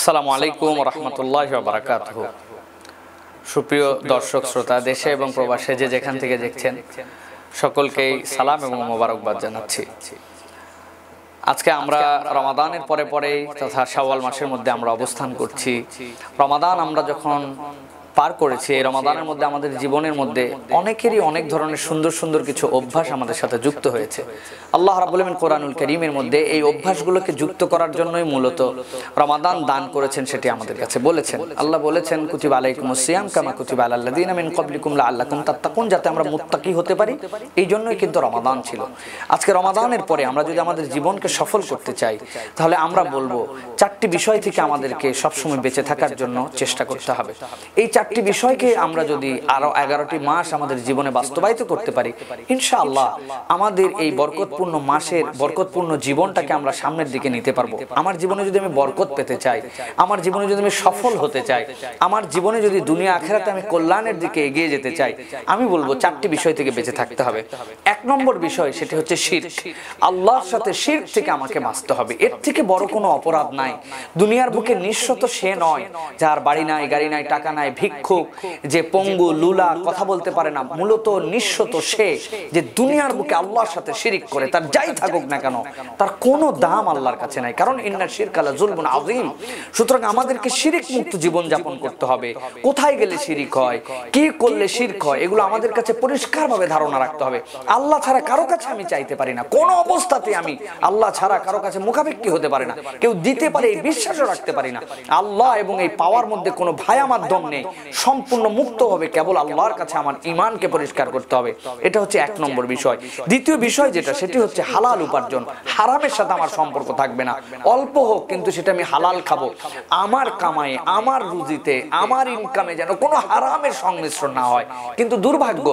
আসসালামু আলাইকুম রহমতুল্লাহ বারাকাত সুপ্রিয় দর্শক শ্রোতা দেশে এবং প্রবাসে যে যেখান থেকে দেখছেন সকলকেই সালাম এবং মোবারকবাদ জানাচ্ছি আজকে আমরা রমাদানের পরে পরেই তথা সাওয়াল মাসের মধ্যে আমরা অবস্থান করছি রমাদান আমরা যখন পার করেছে এই রমাদানের মধ্যে আমাদের জীবনের মধ্যে অনেকেরই অনেক ধরনের সুন্দর সুন্দর কিছু অভ্যাস আমাদের সাথে যুক্ত হয়েছে আল্লাহ রাবুল কোরআনুল করিমের মধ্যে এই অভ্যাসগুলোকে যুক্ত করার জন্যই মূলত রমাদান দান করেছেন সেটি আমাদের কাছে বলেছেন আল্লাহ বলেছেন কুতিব আলাইকুম সিয়াম কামা কুতিব দিন আমিন কবলিকুমলা তার তাত্তাকুন যাতে আমরা মুত্তাকি হতে পারি এই জন্যই কিন্তু রমাদান ছিল আজকে রমাদানের পরে আমরা যদি আমাদের জীবনকে সফল করতে চাই তাহলে আমরা বলবো চারটি বিষয় থেকে আমাদেরকে সবসময় বেঁচে থাকার জন্য চেষ্টা করতে হবে এই চারটি বিষয়কে আমরা যদি আরো এগারোটি মাস আমাদের জীবনে বাস্তবায়িত করতে পারি ইনশাআল্লাহ আমাদের এই বরকতপূর্ণ মাসের বরকতপূর্ণ জীবনটাকে আমরা সামনের দিকে নিতে পারবো আমার জীবনে যদি আমি বরকত পেতে চাই আমার জীবনে যদি আমি সফল হতে চাই আমার জীবনে যদি দুনিয়া আখেরাতে আমি কল্যাণের দিকে এগিয়ে যেতে চাই আমি বলবো চারটি বিষয় থেকে বেঁচে থাকতে হবে এক নম্বর বিষয় সেটি হচ্ছে শির আল্লাহর সাথে শির থেকে আমাকে বাঁচতে হবে এর থেকে বড় কোনো অপরাধ নাই দুনিয়ার বুকে নিঃশত সে নয় যার বাড়ি নাই গাড়ি নাই টাকা নাই ভিক ভিক্ষুক যে পঙ্গু লুলা কথা বলতে পারে না মূলত নিঃস্বত সে যে দুনিয়ার বুকে আল্লাহর সাথে শিরিক করে তার যাই থাকুক না কেন তার কোনো দাম আল্লাহর কাছে নাই কারণ ইন্না শিরকালা জুলবুন আজিম সুতরাং আমাদেরকে শিরিক মুক্ত জীবন যাপন করতে হবে কোথায় গেলে শিরিক হয় কি করলে শিরক হয় এগুলো আমাদের কাছে পরিষ্কারভাবে ধারণা রাখতে হবে আল্লাহ ছাড়া কারো কাছে আমি চাইতে পারি না কোনো অবস্থাতে আমি আল্লাহ ছাড়া কারো কাছে মুখাপেক্ষি হতে পারে না কেউ দিতে পারে এই বিশ্বাসও রাখতে পারি না আল্লাহ এবং এই পাওয়ার মধ্যে কোনো ভায়া মাধ্যম নেই সম্পূর্ণ মুক্ত হবে কেবল আল্লাহর কাছে আমার ইমানকে পরিষ্কার করতে হবে এটা হচ্ছে এক নম্বর বিষয় দ্বিতীয় বিষয় যেটা সেটি হচ্ছে হালাল উপার্জন হারামের সাথে আমার সম্পর্ক থাকবে না অল্প হোক কিন্তু সেটা আমি হালাল খাবো আমার কামাই আমার রুজিতে আমার ইনকামে যেন কোনো হারামের সংমিশ্রণ না হয় কিন্তু দুর্ভাগ্য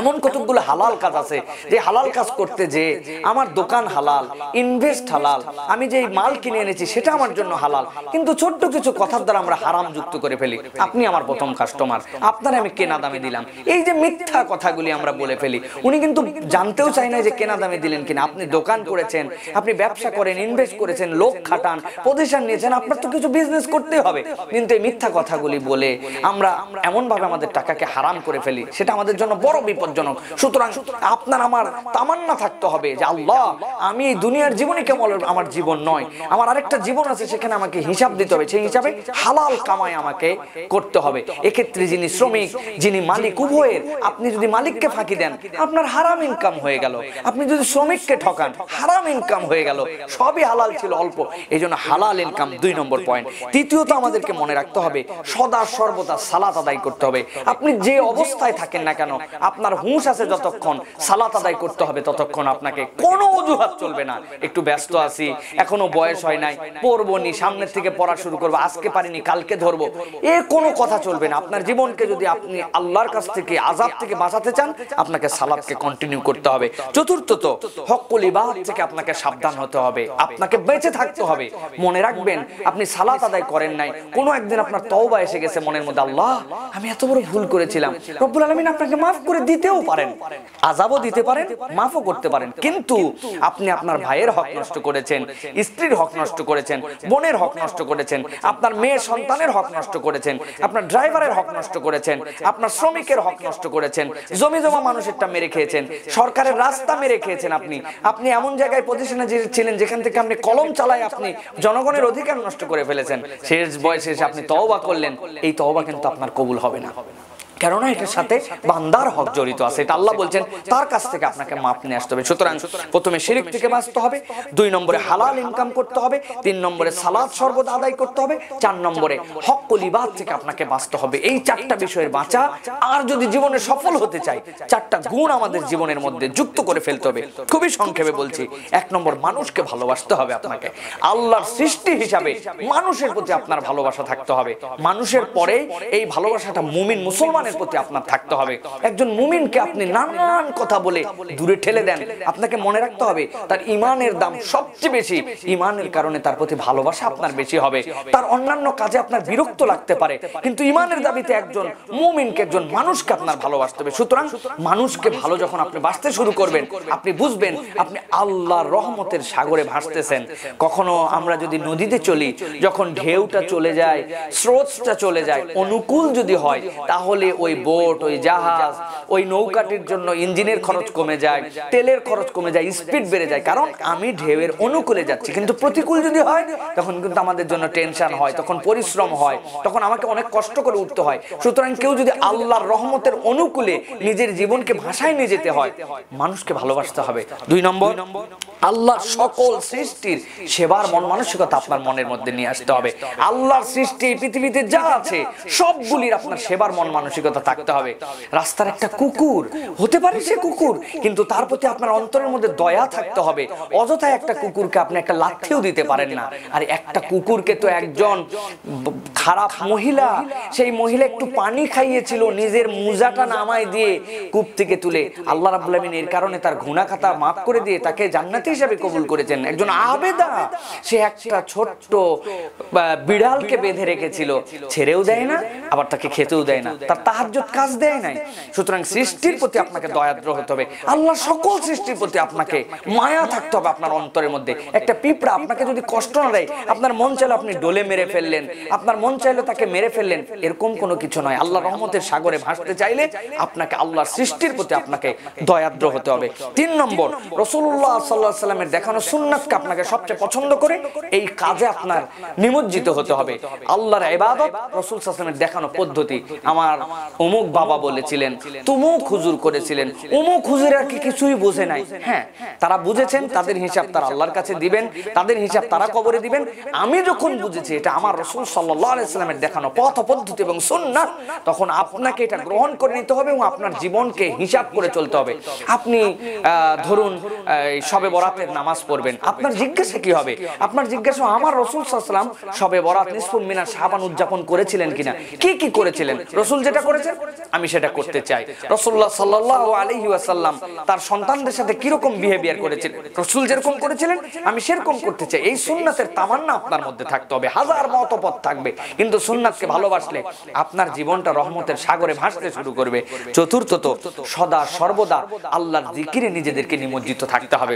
এমন কতগুলো হালাল কাজ আছে যে হালাল কাজ করতে যে আমার দোকান হালাল ইনভেস্ট হালাল আমি যে মাল কিনে এনেছি সেটা আমার জন্য হালাল কিন্তু ছোট্ট কিছু কথার দ্বারা আমরা হারাম যুক্ত করে ফেলি আপনি আমার প্রথম কাস্টমার আপনার আমি কেনা দামে দিলাম এই যে মিথ্যা কথাগুলি আমরা বলে ফেলি উনি কিন্তু জানতেও চাই না যে কেনা দামে দিলেন কিনা আপনি দোকান করেছেন আপনি ব্যবসা করেন ইনভেস্ট করেছেন লোক খাটান পজিশন নিয়েছেন আপনার তো কিছু বিজনেস করতে হবে কিন্তু এই মিথ্যা কথাগুলি বলে আমরা এমনভাবে আমাদের টাকাকে হারাম করে ফেলি সেটা আমাদের জন্য বড় বিপদ বিপজ্জনক সুতরাং আপনার আমার তামান্না থাকতে হবে যে আল্লাহ আমি এই দুনিয়ার জীবনই কেমন আমার জীবন নয় আমার আরেকটা জীবন আছে সেখানে আমাকে হিসাব দিতে হবে সেই হিসাবে হালাল কামায় আমাকে করতে হবে এক্ষেত্রে যিনি শ্রমিক যিনি মালিক উভয়ের আপনি যদি মালিককে ফাঁকি দেন আপনার হারাম ইনকাম হয়ে গেল আপনি যদি শ্রমিককে ঠকান হারাম ইনকাম হয়ে গেল সবই হালাল ছিল অল্প এই জন্য হালাল ইনকাম দুই নম্বর পয়েন্ট তৃতীয়ত আমাদেরকে মনে রাখতে হবে সদা সর্বদা সালাত আদায় করতে হবে আপনি যে অবস্থায় থাকেন না কেন আপনি আপনার হুঁশ আছে যতক্ষণ সালাত আদায় করতে হবে ততক্ষণ আপনাকে কোনো অজুহাত চলবে না একটু ব্যস্ত আছি এখনো বয়স হয় নাই পড়বো নি সামনের থেকে পড়া শুরু করবো আজকে পারিনি কালকে ধরবো এ কোনো কথা চলবে না আপনার জীবনকে যদি আপনি আল্লাহর কাছ থেকে আজাব থেকে বাঁচাতে চান আপনাকে সালাদকে কন্টিনিউ করতে হবে চতুর্থ তো হকুল ইবাদ থেকে আপনাকে সাবধান হতে হবে আপনাকে বেঁচে থাকতে হবে মনে রাখবেন আপনি সালাত আদায় করেন নাই কোনো একদিন আপনার তওবা এসে গেছে মনের মধ্যে আল্লাহ আমি এত বড় ভুল করেছিলাম রব্বুল আলমিন আপনাকে মাফ করে দিই দিতেও পারেন আজাবও দিতে পারেন মাফও করতে পারেন কিন্তু আপনি আপনার ভাইয়ের হক নষ্ট করেছেন স্ত্রীর হক নষ্ট করেছেন বোনের হক নষ্ট করেছেন আপনার মেয়ের সন্তানের হক নষ্ট করেছেন আপনার ড্রাইভারের হক নষ্ট করেছেন আপনার শ্রমিকের হক নষ্ট করেছেন জমি জমা মানুষেরটা মেরে খেয়েছেন সরকারের রাস্তা মেরে খেয়েছেন আপনি আপনি এমন জায়গায় পজিশনে ছিলেন যেখান থেকে আপনি কলম চালায় আপনি জনগণের অধিকার নষ্ট করে ফেলেছেন শেষ বয়সে এসে আপনি তওবা করলেন এই তওবা কিন্তু আপনার কবুল হবে না কেননা এটার সাথে বান্দার হক জড়িত আছে এটা আল্লাহ বলছেন তার কাছ থেকে আপনাকে মাপ নিয়ে আসতে হবে সুতরাং প্রথমে শিরিক থেকে বাঁচতে হবে দুই নম্বরে হালাল ইনকাম করতে হবে তিন নম্বরে সালাদ সর্বদা আদায় করতে হবে চার নম্বরে হক কলিবাদ থেকে আপনাকে বাঁচতে হবে এই চারটা বিষয়ের বাঁচা আর যদি জীবনে সফল হতে চাই চারটা গুণ আমাদের জীবনের মধ্যে যুক্ত করে ফেলতে হবে খুবই সংক্ষেপে বলছি এক নম্বর মানুষকে ভালোবাসতে হবে আপনাকে আল্লাহর সৃষ্টি হিসাবে মানুষের প্রতি আপনার ভালোবাসা থাকতে হবে মানুষের পরে এই ভালোবাসাটা মুমিন মুসলমানের ইসলামের প্রতি আপনার থাকতে হবে একজন মুমিনকে আপনি নানান কথা বলে দূরে ঠেলে দেন আপনাকে মনে রাখতে হবে তার ইমানের দাম সবচেয়ে বেশি ইমানের কারণে তার প্রতি ভালোবাসা আপনার বেশি হবে তার অন্যান্য কাজে আপনার বিরক্ত লাগতে পারে কিন্তু ইমানের দাবিতে একজন মুমিনকে একজন মানুষকে আপনার ভালোবাসতে হবে সুতরাং মানুষকে ভালো যখন আপনি বাঁচতে শুরু করবেন আপনি বুঝবেন আপনি আল্লাহ রহমতের সাগরে ভাসতেছেন কখনো আমরা যদি নদীতে চলি যখন ঢেউটা চলে যায় স্রোতটা চলে যায় অনুকূল যদি হয় তাহলে ওই বোট ওই জাহাজ ওই নৌকাটির জন্য ইঞ্জিনের খরচ কমে যায় তেলের খরচ কমে যায় স্পিড বেড়ে যায় কারণ আমি ঢেউয়ের অনুকূলে যাচ্ছি কিন্তু প্রতিকূল যদি হয় তখন কিন্তু আমাদের জন্য টেনশন হয় তখন পরিশ্রম হয় তখন আমাকে অনেক কষ্ট করে উঠতে হয় সুতরাং কেউ যদি আল্লাহর রহমতের অনুকূলে নিজের জীবনকে ভাষায় নিয়ে যেতে হয় মানুষকে ভালোবাসতে হবে দুই নম্বর আল্লাহ সকল সৃষ্টির সেবার মন মানসিকতা আপনার মনের মধ্যে নিয়ে আসতে হবে আল্লাহর সৃষ্টি পৃথিবীতে যা আছে সবগুলির আপনার সেবার মন মানসিকতা মানসিকতা থাকতে হবে রাস্তার একটা কুকুর হতে পারে সে কুকুর কিন্তু তার প্রতি আপনার অন্তরের মধ্যে দয়া থাকতে হবে অযথায় একটা কুকুরকে আপনি একটা লাথিও দিতে পারেন না আর একটা কুকুরকে তো একজন খারাপ মহিলা সেই মহিলা একটু পানি খাইয়েছিল নিজের মুজাটা নামায় দিয়ে কূপ থেকে তুলে আল্লাহ রাবুল্লামিন এর কারণে তার ঘুণা খাতা মাফ করে দিয়ে তাকে জান্নাতি হিসাবে কবুল করেছেন একজন আবেদা সে একটা ছোট্ট বিড়ালকে বেঁধে রেখেছিল ছেড়েও দেয় না আবার তাকে খেতেও দেয় না তার তাহার তাহাজ্জুদ কাজ দেয় নাই সুতরাং সৃষ্টির প্রতি আপনাকে দয়াদ্র হতে হবে আল্লাহ সকল সৃষ্টির প্রতি আপনাকে মায়া থাকতে হবে আপনার অন্তরের মধ্যে একটা পিঁপড়া আপনাকে যদি কষ্ট না দেয় আপনার মন চাইলে আপনি ডোলে মেরে ফেললেন আপনার মন চাইলে তাকে মেরে ফেললেন এরকম কোনো কিছু নয় আল্লাহ রহমতের সাগরে ভাসতে চাইলে আপনাকে আল্লাহর সৃষ্টির প্রতি আপনাকে দয়াদ্র হতে হবে তিন নম্বর রসুল্লাহ সাল্লাহ সাল্লামের দেখানো সুন্নাতকে আপনাকে সবচেয়ে পছন্দ করে এই কাজে আপনার নিমজ্জিত হতে হবে আল্লাহর এবাদত রসুল সাল্লামের দেখানো পদ্ধতি আমার অমুক বাবা বলেছিলেন তুমুক হুজুর করেছিলেন অমুক হুজুর আর কি কিছুই বোঝে নাই হ্যাঁ তারা বুঝেছেন তাদের হিসাব তারা আল্লাহর কাছে দিবেন তাদের হিসাব তারা কবরে দিবেন আমি যখন বুঝেছি এটা আমার রসুল সাল্লামের দেখানো পথ পদ্ধতি এবং সুন্নাত তখন আপনাকে এটা গ্রহণ করে নিতে হবে এবং আপনার জীবনকে হিসাব করে চলতে হবে আপনি ধরুন সবে বরাতের নামাজ পড়বেন আপনার জিজ্ঞাসা কি হবে আপনার জিজ্ঞাসা আমার রসুল সাল্লাম সবে বরাত নিসফুল মিনা সাবান উদযাপন করেছিলেন কিনা কি কি করেছিলেন রসুল যেটা করেছেন আমি সেটা করতে চাই রসুল্লাহ সাল্লাহ আলহি আসাল্লাম তার সন্তানদের সাথে কিরকম বিহেভিয়ার করেছিলেন রসুল যেরকম করেছিলেন আমি সেরকম করতে চাই এই সুন্নাতের তামান্না আপনার মধ্যে থাকতে হবে হাজার মতপথ থাকবে কিন্তু সুন্নাতকে ভালোবাসলে আপনার জীবনটা রহমতের সাগরে ভাসতে শুরু করবে চতুর্থত সদা সর্বদা আল্লাহর জিকিরে নিজেদেরকে নিমজ্জিত থাকতে হবে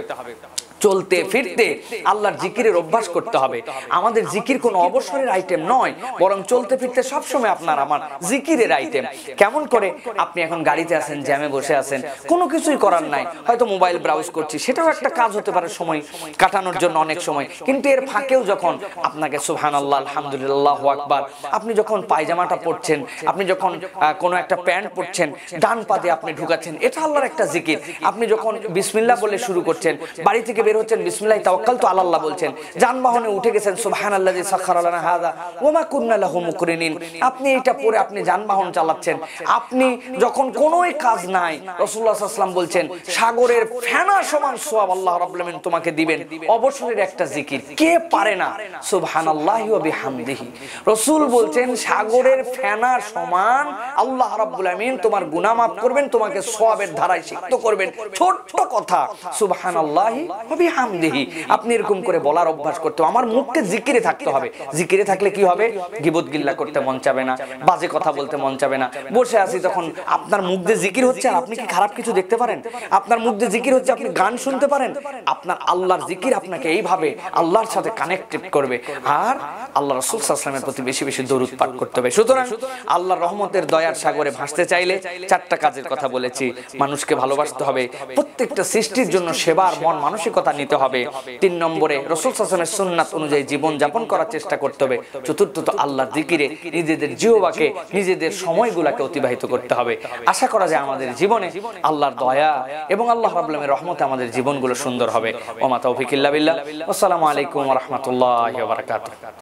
চলতে ফিরতে আল্লাহর জিকিরের অভ্যাস করতে হবে আমাদের জিকির কোনো অবসরের আইটেম নয় বরং চলতে ফিরতে সবসময় আপনার আমার জিকিরের আইটেম কেমন করে আপনি এখন গাড়িতে আছেন জ্যামে বসে আছেন কোনো কিছুই করার নাই হয়তো মোবাইল ব্রাউজ করছি সেটাও একটা কাজ হতে পারে সময় কাটানোর জন্য অনেক সময় কিন্তু এর ফাঁকেও যখন আপনাকে সুহান আল্লাহ আলহামদুলিল্লাহ আকবার আপনি যখন পায়জামাটা পড়ছেন আপনি যখন কোনো একটা প্যান্ট পড়ছেন ডান পাতে আপনি ঢুকাচ্ছেন এটা আল্লাহর একটা জিকির আপনি যখন বিসমিল্লা বলে শুরু করছেন বাড়ি থেকে বের হচ্ছেন বিসমুল্লাহ তাওয়াক্কাল তো আল্লাহ বলছেন যানবাহনে উঠে গেছেন সুবহান আল্লাহ সাখারালানা হাদা ওমা কুননা লাহু মুকরিনিন আপনি এটা পরে আপনি যানবাহন চালাচ্ছেন আপনি যখন কোনোই কাজ নাই রাসূলুল্লাহ সাল্লাল্লাহু আলাইহি ওয়াসাল্লাম বলছেন সাগরের ফেনা সমান সওয়াব আল্লাহ রাব্বুল আলামিন তোমাকে দিবেন অবসরের একটা জিকির কে পারে না সুবহানাল্লাহি ওয়া বিহামদিহি রাসূল বলছেন সাগরের ফেনা সমান আল্লাহ রাব্বুল আলামিন তোমার গুনাহ মাফ করবেন তোমাকে সওয়াবের ধারায় সিক্ত করবেন ছোট কথা সুবহানাল্লাহি ওয়া অবি হামদিহি আপনি এরকম করে বলার অভ্যাস করতে আমার মুখকে জিকিরে থাকতে হবে জিকিরে থাকলে কি হবে গিবত গিল্লা করতে মন চাবে না বাজে কথা বলতে মন চাবে না বসে আছি তখন আপনার মুখ দিয়ে জিকির হচ্ছে আর আপনি কি খারাপ কিছু দেখতে পারেন আপনার মুখ দিয়ে জিকির হচ্ছে আপনি গান শুনতে পারেন আপনার আল্লাহর জিকির আপনাকে এইভাবে আল্লাহর সাথে কানেক্টেড করবে আর আল্লাহ রসুল সাল্লামের প্রতি বেশি বেশি দরুদ পাঠ করতে হবে সুতরাং আল্লাহ রহমতের দয়ার সাগরে ভাসতে চাইলে চারটা কাজের কথা বলেছি মানুষকে ভালোবাসতে হবে প্রত্যেকটা সৃষ্টির জন্য সেবার মন মানসিকতা সতর্কতা নিতে হবে তিন নম্বরে রসুল হাসানের সুন্নাত অনুযায়ী জীবন যাপন করার চেষ্টা করতে হবে চতুর্থ তো আল্লাহ দিকিরে নিজেদের জিওবাকে নিজেদের সময়গুলাকে অতিবাহিত করতে হবে আশা করা যায় আমাদের জীবনে আল্লাহর দয়া এবং আল্লাহ রাবুল্লামের রহমতে আমাদের জীবনগুলো সুন্দর হবে ওমা তৌফিকিল্লা বিল্লা আসসালামু আলাইকুম রহমতুল্লাহ